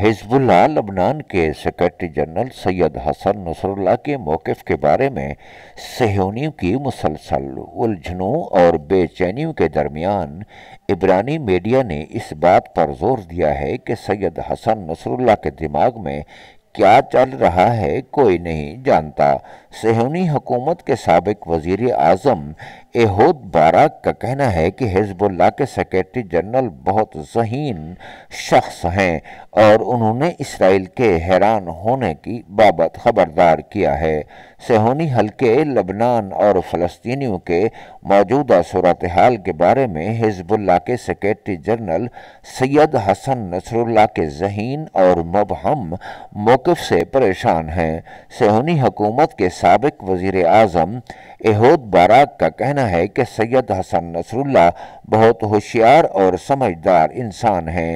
Hezbollah लबनान के secretary general Sayyed Hassan Nasrallah के मौकफ़ के बारे में सहयोनियों की मुसलसल उलझनों और बेचैनियों के दरमियान इबरानी मीडिया ने इस बात पर जोर दिया है कि सैयद हसन नसरुल्ला के दिमाग में क्या चल रहा है कोई नहीं जानता सहूनी हुकूमत के सबक वजीर अजम एहोद बाराक का कहना है कि हिजबुल्ला के सेक्रेटरी जनरल बहुत जहीन शख्स हैं और उन्होंने इसराइल के हैरान होने की बाबत खबरदार किया है सहोनी हल्के लबनान और फलस्तियों के मौजूदा सूरत हाल के बारे में हिजबुल्ला के secretary general Sayyed Hassan Nasrallah के जहीन और मबहम मौकफ से परेशान हैं सहोनी हुकूमत के सबक वजीर अजम एहद बाराक का कहना है कि सैयद हसन नसरुल्ला बहुत होशियार और समझदार इंसान हैं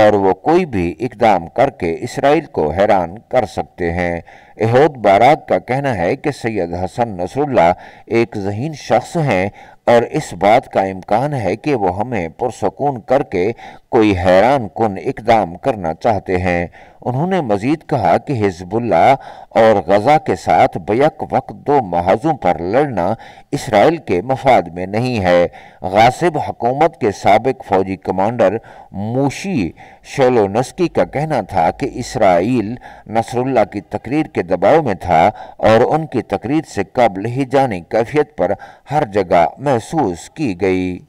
और वो कोई भी इकदाम करके इसराइल को हैरान कर सकते हैं एहद बाराग का कहना है कि सैयद हसन नसरुल्ला एक जहीन शख्स हैं और इस बात का इम्कान है कि वो हमें पुरसकून करके कोई हैरान कन इकदाम करना चाहते हैं उन्होंने मजीद कहा कि हिजबुल्ला और गजा के साथ बैक वक्त दो महाजों पर लड़ना इसराइल के मफाद में नहीं है गासिब हकूमत के सबक फौजी कमांडर मूशी शेलोनस्की का कहना था कि इसराइल नसरुल्ला की तकरीर के दबाव में था और उनकी तकरीर से कबल ही जानी कैफियत पर हर जगह महसूस की गई